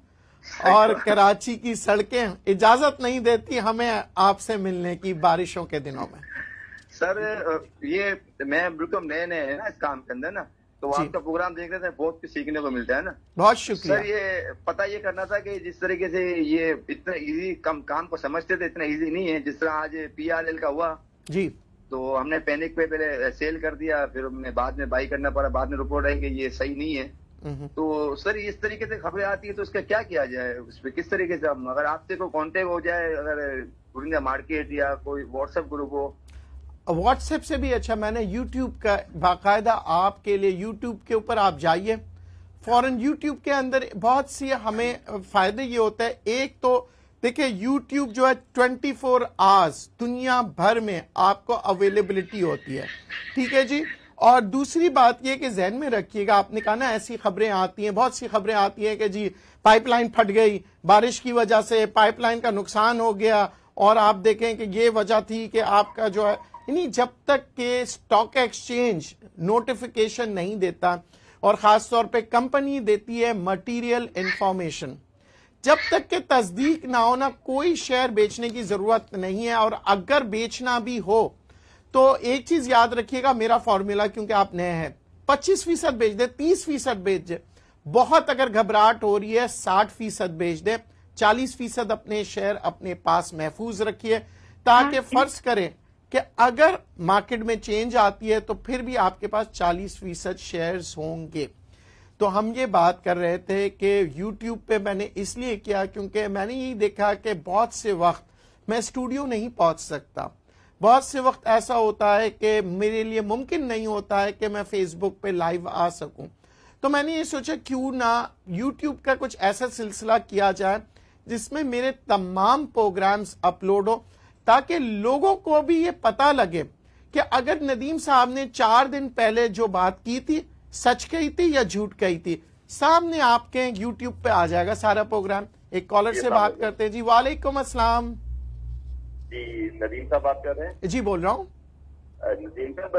और कराची की सड़कें इजाजत नहीं देती हमें आपसे मिलने की बारिशों के दिनों में सर ये मैं बिल्कुल नए नए है ना इस काम के अंदर ना तो आपका तो प्रोग्राम देख रहे थे बहुत कुछ सीखने को मिलता है ना बहुत शुक्रिया सर ये पता ये करना था कि जिस तरीके से ये इतना इजी कम काम को समझते थे इतना इजी नहीं है जिस तरह आज पीआरएल का हुआ जी तो हमने पैनिक पे पहले सेल कर दिया फिर हमने बाद में बाई करना पड़ा बाद में रिपोर्ट आई कि ये सही नहीं है तो सर इस तरीके से खबरें आती है तो उसका क्या किया जाए उस पर किस तरीके से हम अगर आपसे कोई कॉन्टेक्ट हो जाए अगर मार्केट या कोई व्हाट्सएप ग्रुप हो व्हाट्सएप से भी अच्छा मैंने यूट्यूब का बाकायदा आपके लिए यूट्यूब के ऊपर आप जाइए फॉरन यूट्यूब के अंदर बहुत सी हमें फ़ायदे ये होता है एक तो देखिये यूट्यूब जो है 24 फोर आवर्स दुनिया भर में आपको अवेलेबिलिटी होती है ठीक है जी और दूसरी बात यह कि जहन में रखिएगा आपने कहा ना ऐसी खबरें आती हैं बहुत सी खबरें आती हैं कि जी पाइपलाइन फट गई बारिश की वजह से पाइपलाइन का नुकसान हो गया और आप देखें कि ये वजह थी कि आपका जो है यानी जब तक के स्टॉक एक्सचेंज नोटिफिकेशन नहीं देता और खास तौर पे कंपनी देती है मटेरियल इंफॉर्मेशन जब तक के तस्दीक ना होना कोई शेयर बेचने की जरूरत नहीं है और अगर बेचना भी हो तो एक चीज याद रखिएगा मेरा फॉर्मूला क्योंकि आप नए हैं पच्चीस फीसद बेच दे तीस फीसद बेच दे बहुत अगर घबराहट हो रही है साठ फीसद बेच दे चालीस फीसद अपने शेयर अपने पास महफूज रखिए ताकि हाँ, फर्ज करें कि अगर मार्केट में चेंज आती है तो फिर भी आपके पास 40 फीसद शेयर्स होंगे तो हम ये बात कर रहे थे कि YouTube पे मैंने इसलिए किया क्योंकि मैंने यही देखा कि बहुत से वक्त मैं स्टूडियो नहीं पहुंच सकता बहुत से वक्त ऐसा होता है कि मेरे लिए मुमकिन नहीं होता है कि मैं फेसबुक पे लाइव आ सकूं तो मैंने ये सोचा क्यों ना यूट्यूब का कुछ ऐसा सिलसिला किया जाए जिसमें मेरे तमाम प्रोग्राम्स अपलोड हो ताकि लोगों को भी ये पता लगे कि अगर नदीम साहब ने चार दिन पहले जो बात की थी सच कही थी या झूठ कही थी सामने आपके यूट्यूब पे आ जाएगा सारा प्रोग्राम एक कॉलर से बात करते हैं जी वालेकुम असलाम जी नदीम साहब बात कर रहे हैं जी बोल रहा हूँ नदीम साहब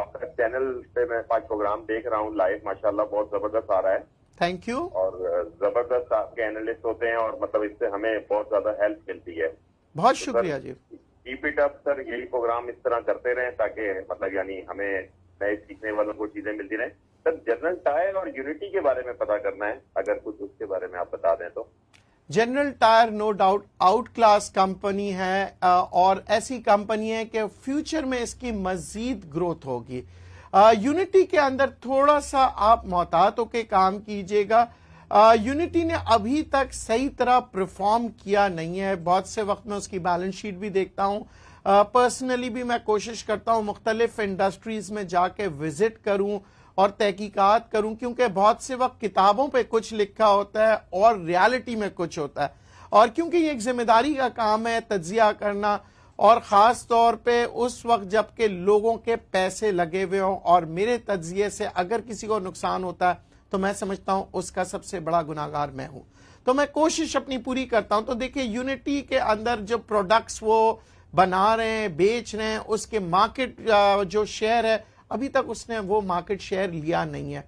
आपका चैनल पे मैं पांच प्रोग्राम देख रहा हूँ लाइव माशाल्लाह बहुत जबरदस्त आ रहा है थैंक यू और जबरदस्त आपके एनालिस्ट होते हैं और मतलब इससे हमें बहुत ज्यादा हेल्प मिलती है बहुत तो शुक्रिया जी कीप इट अप सर यही प्रोग्राम इस तरह करते रहे ताकि मतलब यानी हमें नए सीखने वालों को चीजें मिलती रहे सर जनरल टायर और यूनिटी के बारे में पता करना है अगर कुछ उसके बारे में आप बता दें तो General Tyre no doubt out class company है और ऐसी कंपनी है कि फ्यूचर में इसकी मजीद ग्रोथ होगी यूनिटी के अंदर थोड़ा सा आप मोहतातों के काम कीजिएगा यूनिटी ने अभी तक सही तरह परफॉर्म किया नहीं है बहुत से वक्त में उसकी बैलेंस शीट भी देखता हूं पर्सनली भी मैं कोशिश करता हूं मुख्तलिफ इंडस्ट्रीज में जाके विजिट करूं और तहकीकात करूं क्योंकि बहुत से वक्त किताबों पे कुछ लिखा होता है और रियलिटी में कुछ होता है और क्योंकि ये एक जिम्मेदारी का काम है तजिया करना और ख़ास तौर पे उस वक्त जबकि लोगों के पैसे लगे हुए हों और मेरे तजिए से अगर किसी को नुकसान होता है तो मैं समझता हूँ उसका सबसे बड़ा गुनागार मैं हूँ तो मैं कोशिश अपनी पूरी करता हूँ तो देखिए यूनिटी के अंदर जो प्रोडक्ट्स वो बना रहे हैं बेच रहे हैं उसके मार्केट जो शेयर है अभी तक उसने वो मार्केट शेयर लिया नहीं है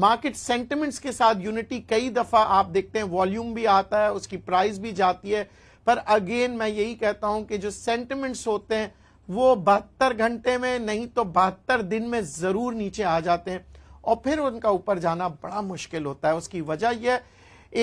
मार्केट सेंटिमेंट्स के साथ यूनिटी कई दफा आप देखते हैं वॉल्यूम भी आता है उसकी प्राइस भी जाती है पर अगेन मैं यही कहता हूं कि जो सेंटिमेंट्स होते हैं वो बहत्तर घंटे में नहीं तो बहत्तर दिन में जरूर नीचे आ जाते हैं और फिर उनका ऊपर जाना बड़ा मुश्किल होता है उसकी वजह यह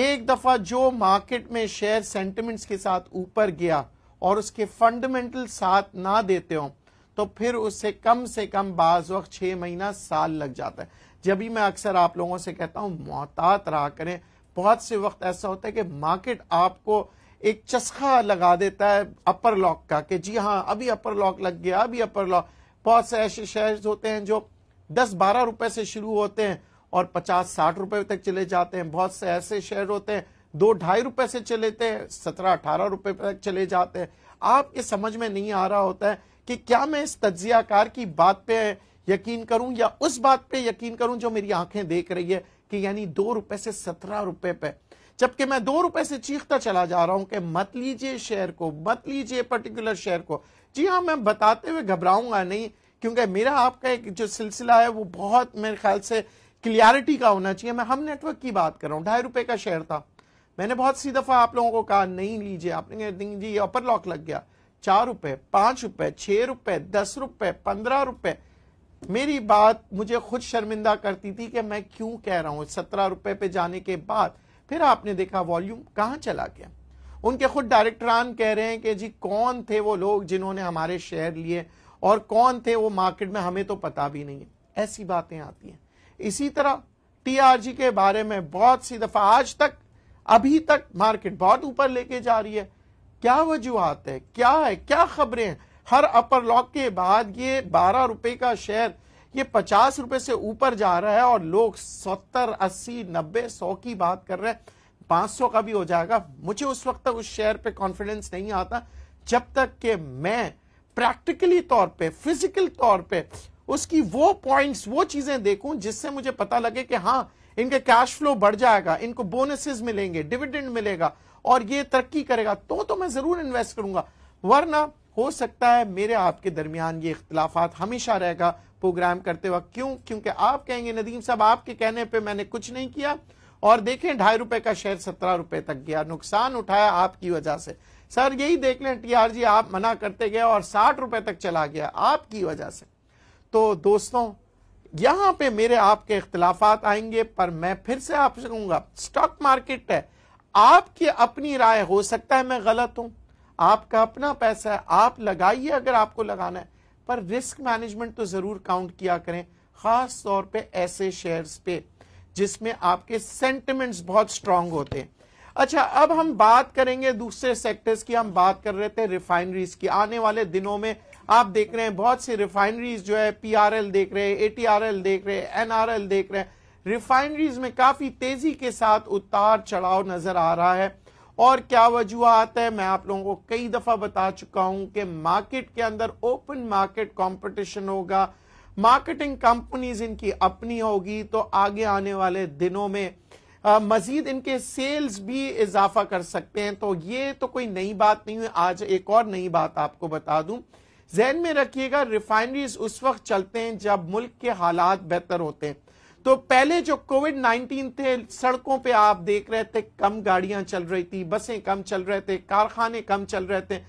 एक दफा जो मार्केट में शेयर सेंटिमेंट्स के साथ ऊपर गया और उसके फंडामेंटल साथ ना देते हो तो फिर उससे कम से कम बाज वक्त छह महीना साल लग जाता है जब भी मैं अक्सर आप लोगों से कहता हूं मोहतात रहा करें बहुत से वक्त ऐसा होता है कि मार्केट आपको एक चस्खा लगा देता है अपर लॉक का कि जी हाँ अभी अपर लॉक लग गया अभी अपर लॉक बहुत से ऐसे शेयर्स होते हैं जो दस बारह रुपए से शुरू होते हैं और पचास साठ रुपए तक चले जाते हैं बहुत से ऐसे शेयर होते हैं दो ढाई रुपए से चले थे सत्रह अठारह रुपए तक चले जाते हैं आपके समझ में नहीं आ रहा होता है कि क्या मैं इस तजियाकार की बात पे यकीन करूं या उस बात पे यकीन करूं जो मेरी आंखें देख रही है कि यानी दो रुपए से सत्रह रुपए पे जबकि मैं दो रुपए से चीखता चला जा रहा हूं कि मत लीजिए शेयर को मत लीजिए पर्टिकुलर शेयर को जी हाँ मैं बताते हुए घबराऊंगा नहीं क्योंकि मेरा आपका एक जो सिलसिला है वो बहुत मेरे ख्याल से क्लियरिटी का होना चाहिए मैं हम नेटवर्क की बात कर रहा हूँ ढाई रुपए का शेयर था मैंने बहुत सी दफ़ा आप लोगों को कहा नहीं लीजिए आपने कहा जी ये अपर लॉक लग गया चार रुपये पांच रुपए छह रुपए दस रुपये पंद्रह रुपये मेरी बात मुझे खुद शर्मिंदा करती थी कि मैं क्यों कह रहा हूं सत्रह रुपए पे जाने के बाद फिर आपने देखा वॉल्यूम कहां चला गया उनके खुद डायरेक्टरान कह रहे हैं कि जी कौन थे वो लोग जिन्होंने हमारे शेयर लिए और कौन थे वो मार्केट में हमें तो पता भी नहीं है ऐसी बातें आती हैं इसी तरह टीआरजी के बारे में बहुत सी दफा आज तक अभी तक मार्केट बहुत ऊपर लेके जा रही है क्या वजूहत है क्या है क्या खबरें हर अपर लॉक के बाद ये बारह रुपए का शेयर ये पचास रुपए से ऊपर जा रहा है और लोग सत्तर अस्सी नब्बे सौ की बात कर रहे हैं पांच सौ का भी हो जाएगा मुझे उस वक्त तक उस शेयर पे कॉन्फिडेंस नहीं आता जब तक कि मैं प्रैक्टिकली तौर पे फिजिकल तौर पे उसकी वो पॉइंट्स वो चीजें देखूं जिससे मुझे पता लगे कि हाँ इनका कैश फ्लो बढ़ जाएगा इनको बोनसेस मिलेंगे डिविडेंड मिलेगा और ये तरक्की करेगा तो तो मैं जरूर इन्वेस्ट करूंगा वरना हो सकता है मेरे आपके दरमियान ये इख्तलाफात हमेशा रहेगा प्रोग्राम करते वक्त क्यों क्योंकि आप कहेंगे नदीम साहब आपके कहने पे मैंने कुछ नहीं किया और देखें ढाई रुपए का शेयर सत्रह रुपए तक गया नुकसान उठाया आपकी वजह से सर यही देख लें टीआरजी आप मना करते गए और साठ रुपए तक चला गया आपकी वजह से तो दोस्तों यहां पे मेरे आपके इख्तलाफ आएंगे पर मैं फिर से आपसे कहूंगा स्टॉक मार्केट है आपकी अपनी राय हो सकता है मैं गलत हूं आपका अपना पैसा है आप लगाइए अगर आपको लगाना है पर रिस्क मैनेजमेंट तो जरूर काउंट किया करें खास तौर पे ऐसे शेयर्स पे जिसमें आपके सेंटिमेंट्स बहुत स्ट्रांग होते हैं अच्छा अब हम बात करेंगे दूसरे सेक्टर्स की हम बात कर रहे थे रिफाइनरीज की आने वाले दिनों में आप देख रहे हैं बहुत सी रिफाइनरीज जो है पीआरएल देख रहे हैं एटीआरएल देख रहे हैं एनआरएल देख रहे हैं रिफाइनरीज में काफी तेजी के साथ उतार चढ़ाव नजर आ रहा है और क्या वजूहत है मैं आप लोगों को कई दफा बता चुका हूं कि मार्केट के अंदर ओपन मार्केट कॉम्पिटिशन होगा मार्केटिंग कंपनीज इनकी अपनी होगी तो आगे आने वाले दिनों में मजीद इनके सेल्स भी इजाफा कर सकते हैं तो ये तो कोई नई बात नहीं हुई आज एक और नई बात आपको बता दूं जहन में रखिएगा रिफाइनरीज उस वक्त चलते हैं जब मुल्क के हालात बेहतर होते हैं तो पहले जो कोविड 19 थे सड़कों पे आप देख रहे थे कम गाड़ियां चल रही थी बसें कम चल रहे थे कारखाने कम चल रहे थे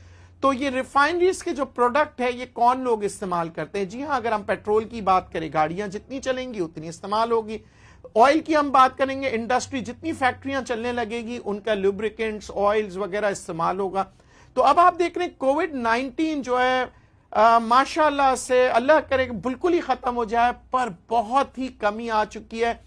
तो ये रिफाइनरीज के जो प्रोडक्ट है ये कौन लोग इस्तेमाल करते हैं जी हाँ अगर हम पेट्रोल की बात करें गाड़ियां जितनी चलेंगी उतनी इस्तेमाल होगी ऑयल की हम बात करेंगे इंडस्ट्री जितनी फैक्ट्रियां चलने लगेगी उनका लुब्रिकेंट्स ऑयल्स वगैरह इस्तेमाल होगा तो अब आप देख रहे हैं कोविड नाइनटीन जो है माशाल्लाह से अल्लाह करे बिल्कुल ही ख़त्म हो जाए पर बहुत ही कमी आ चुकी है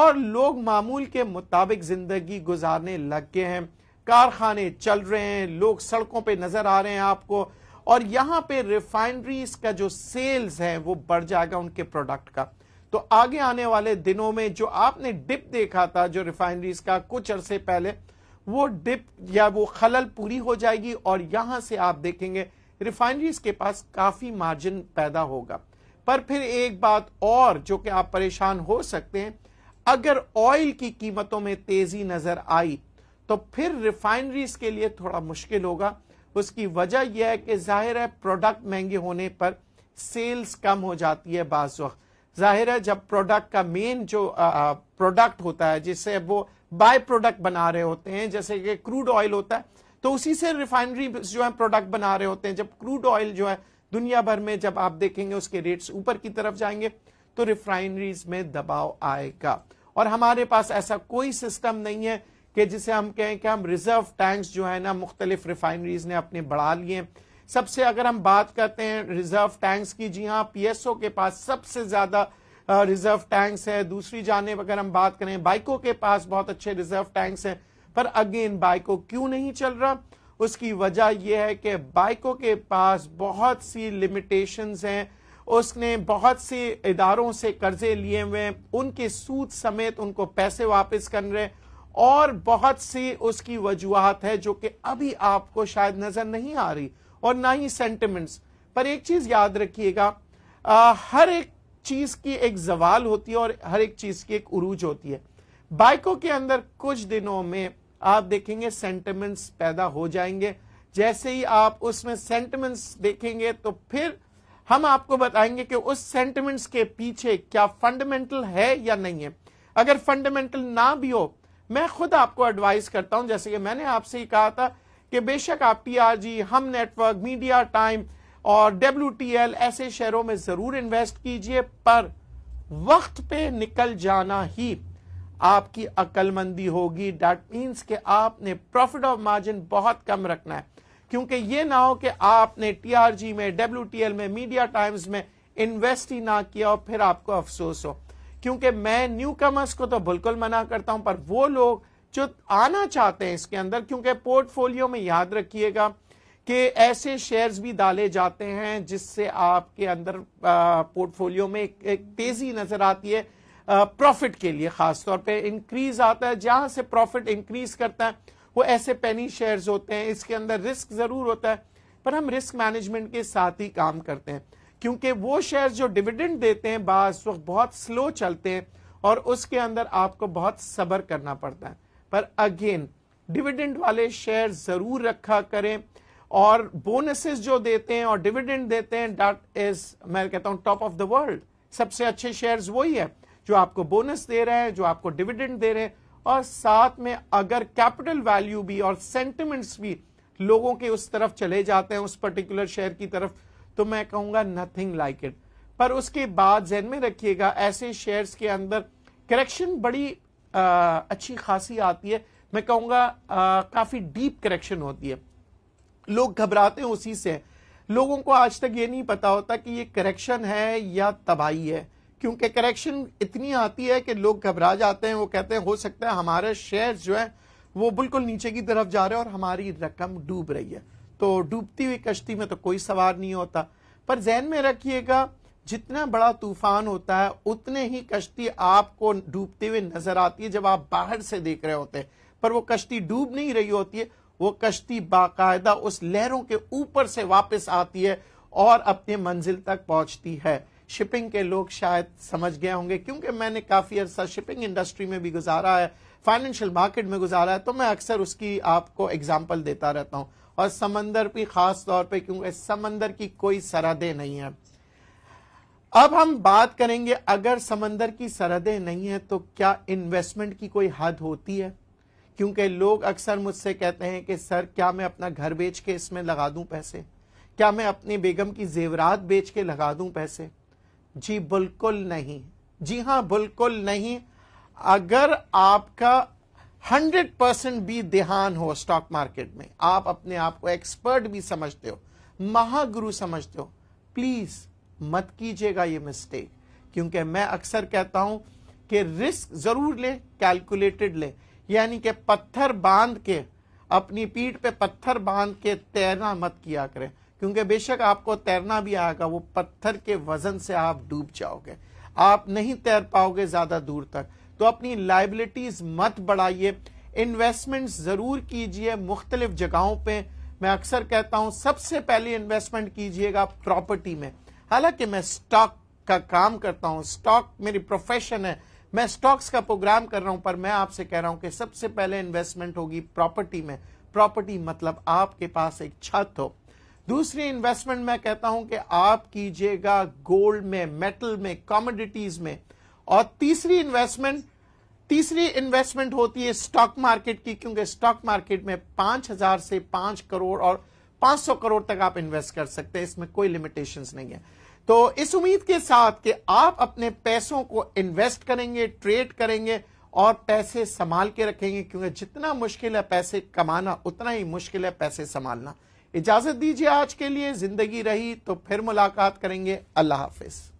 और लोग मामूल के मुताबिक ज़िंदगी गुजारने लग गए हैं कारखाने चल रहे हैं लोग सड़कों पे नज़र आ रहे हैं आपको और यहाँ पे रिफाइनरीज का जो सेल्स है वो बढ़ जाएगा उनके प्रोडक्ट का तो आगे आने वाले दिनों में जो आपने डिप देखा था जो रिफाइनरीज का कुछ अरसे पहले वो डिप या वो खलल पूरी हो जाएगी और यहां से आप देखेंगे रिफाइनरीज के पास काफी मार्जिन पैदा होगा पर फिर एक बात और जो कि आप परेशान हो सकते हैं अगर ऑयल की कीमतों में तेजी नजर आई तो फिर रिफाइनरीज के लिए थोड़ा मुश्किल होगा उसकी वजह यह है कि जाहिर है प्रोडक्ट महंगे होने पर सेल्स कम हो जाती है बाज वक्त जाहिर है जब प्रोडक्ट का मेन जो प्रोडक्ट होता है जिससे वो बाय प्रोडक्ट बना रहे होते हैं जैसे कि क्रूड ऑयल होता है तो उसी से रिफाइनरी जो है प्रोडक्ट बना रहे होते हैं जब क्रूड ऑयल जो है दुनिया भर में जब आप देखेंगे उसके रेट्स ऊपर की तरफ जाएंगे तो रिफाइनरीज में दबाव आएगा और हमारे पास ऐसा कोई सिस्टम नहीं है कि जिसे हम कहें कि हम रिजर्व टैंक्स जो है ना मुख्तलिफ रिफाइनरीज ने अपने बढ़ा लिए सबसे अगर हम बात करते हैं रिजर्व टैंक्स की जी हाँ पीएसओ के पास सबसे ज्यादा रिजर्व टैंक्स है दूसरी जानब अगर हम बात करें बाइकों के पास बहुत अच्छे रिजर्व टैंक्स हैं पर अगेन बाइको क्यों नहीं चल रहा उसकी वजह यह है कि बाइको के पास बहुत सी लिमिटेशन हैं उसने बहुत से इदारों से कर्जे लिए हुए हैं उनके सूद समेत उनको पैसे वापस कर रहे हैं और बहुत सी उसकी वजूहत है जो कि अभी आपको शायद नजर नहीं आ रही और ना ही सेंटिमेंट्स पर एक चीज याद रखिएगा हर एक चीज की एक जवाल होती है और हर एक चीज की एक उरूज होती है बाइकों के अंदर कुछ दिनों में आप देखेंगे सेंटिमेंट्स पैदा हो जाएंगे जैसे ही आप उसमें सेंटिमेंट्स देखेंगे तो फिर हम आपको बताएंगे कि उस सेंटिमेंट्स के पीछे क्या फंडामेंटल है या नहीं है अगर फंडामेंटल ना भी हो मैं खुद आपको एडवाइस करता हूं जैसे कि मैंने आपसे ही कहा था कि बेशक आप टीआरजी हम नेटवर्क मीडिया टाइम और डब्ल्यूटीएल ऐसे शेयरों में जरूर इन्वेस्ट कीजिए पर वक्त पे निकल जाना ही आपकी अक्लमंदी होगी डैट मीन्स कि आपने प्रॉफिट ऑफ मार्जिन बहुत कम रखना है क्योंकि ये ना हो कि आपने टीआरजी में डब्ल्यूटीएल में मीडिया टाइम्स में इन्वेस्ट ही ना किया और फिर आपको अफसोस हो क्योंकि मैं न्यू कमर्स को तो बिल्कुल मना करता हूं पर वो लोग जो आना चाहते हैं इसके अंदर क्योंकि पोर्टफोलियो में याद रखिएगा कि ऐसे शेयर्स भी डाले जाते हैं जिससे आपके अंदर पोर्टफोलियो में एक, एक तेजी नजर आती है प्रॉफिट के लिए खासतौर पे इंक्रीज आता है जहां से प्रॉफिट इंक्रीज करता है वो ऐसे पेनी शेयर्स होते हैं इसके अंदर रिस्क जरूर होता है पर हम रिस्क मैनेजमेंट के साथ ही काम करते हैं क्योंकि वो शेयर जो डिविडेंड देते हैं बाद वक्त बहुत स्लो चलते हैं और उसके अंदर आपको बहुत सबर करना पड़ता है पर अगेन डिविडेंड वाले शेयर जरूर रखा करें और बोनसेस जो देते हैं और डिविडेंड देते हैं डॉट इज मैं कहता हूं टॉप ऑफ द वर्ल्ड सबसे अच्छे शेयर्स वही है जो आपको बोनस दे रहे हैं जो आपको डिविडेंड दे रहे हैं और साथ में अगर कैपिटल वैल्यू भी और सेंटिमेंट्स भी लोगों के उस तरफ चले जाते हैं उस पर्टिकुलर शेयर की तरफ तो मैं कहूंगा नथिंग लाइक इट पर उसके बाद जहन में रखिएगा ऐसे शेयर्स के अंदर करेक्शन बड़ी अच्छी खासी आती है मैं कहूँगा काफ़ी डीप करेक्शन होती है लोग घबराते हैं उसी से लोगों को आज तक ये नहीं पता होता कि ये करेक्शन है या तबाही है क्योंकि करेक्शन इतनी आती है कि लोग घबरा जाते हैं वो कहते हैं हो सकता है हमारे शेयर जो है वो बिल्कुल नीचे की तरफ जा रहे हैं और हमारी रकम डूब रही है तो डूबती हुई कश्ती में तो कोई सवार नहीं होता पर जहन में रखिएगा जितना बड़ा तूफान होता है उतने ही कश्ती आपको डूबते हुए नजर आती है जब आप बाहर से देख रहे होते हैं पर वो कश्ती डूब नहीं रही होती है वो कश्ती बाकायदा उस लहरों के ऊपर से वापस आती है और अपने मंजिल तक पहुंचती है शिपिंग के लोग शायद समझ गए होंगे क्योंकि मैंने काफ़ी अर्सा शिपिंग इंडस्ट्री में भी गुजारा है फाइनेंशियल मार्केट में गुजारा है तो मैं अक्सर उसकी आपको एग्जाम्पल देता रहता हूँ और समंदर भी खास तौर पे क्योंकि समंदर की कोई सरहदें नहीं है अब हम बात करेंगे अगर समंदर की सरहदें नहीं है तो क्या इन्वेस्टमेंट की कोई हद होती है क्योंकि लोग अक्सर मुझसे कहते हैं कि सर क्या मैं अपना घर बेच के इसमें लगा दूं पैसे क्या मैं अपनी बेगम की जेवरात बेच के लगा दूं पैसे जी बिल्कुल नहीं जी हाँ बिल्कुल नहीं अगर आपका 100 परसेंट भी ध्यान हो स्टॉक मार्केट में आप अपने आप को एक्सपर्ट भी समझते हो महागुरु समझते हो प्लीज़ मत कीजिएगा ये मिस्टेक क्योंकि मैं अक्सर कहता हूं कि रिस्क जरूर ले कैलकुलेटेड ले यानी कि पत्थर बांध के अपनी पीठ पे पत्थर बांध के तैरना मत किया करें क्योंकि बेशक आपको तैरना भी आएगा वो पत्थर के वजन से आप डूब जाओगे आप नहीं तैर पाओगे ज्यादा दूर तक तो अपनी लाइबिलिटीज मत बढ़ाइए इन्वेस्टमेंट जरूर कीजिए मुख्तलिफ जगहों पे मैं अक्सर कहता हूं सबसे पहले इन्वेस्टमेंट कीजिएगा प्रॉपर्टी में हालांकि मैं स्टॉक का काम करता हूं स्टॉक मेरी प्रोफेशन है मैं स्टॉक्स का प्रोग्राम कर रहा हूं पर मैं आपसे कह रहा हूं कि सबसे पहले इन्वेस्टमेंट होगी प्रॉपर्टी में प्रॉपर्टी मतलब आपके पास एक छत हो दूसरी इन्वेस्टमेंट मैं कहता हूं कि आप कीजिएगा गोल्ड में मेटल में कॉमोडिटीज में और तीसरी इन्वेस्टमेंट तीसरी इन्वेस्टमेंट होती है स्टॉक मार्केट की क्योंकि स्टॉक मार्केट में पांच हजार से पांच करोड़ और पांच सौ करोड़ तक आप इन्वेस्ट कर सकते हैं इसमें कोई लिमिटेशंस नहीं है तो इस उम्मीद के साथ कि आप अपने पैसों को इन्वेस्ट करेंगे ट्रेड करेंगे और पैसे संभाल के रखेंगे क्योंकि जितना मुश्किल है पैसे कमाना उतना ही मुश्किल है पैसे संभालना इजाजत दीजिए आज के लिए जिंदगी रही तो फिर मुलाकात करेंगे अल्लाह हाफिज़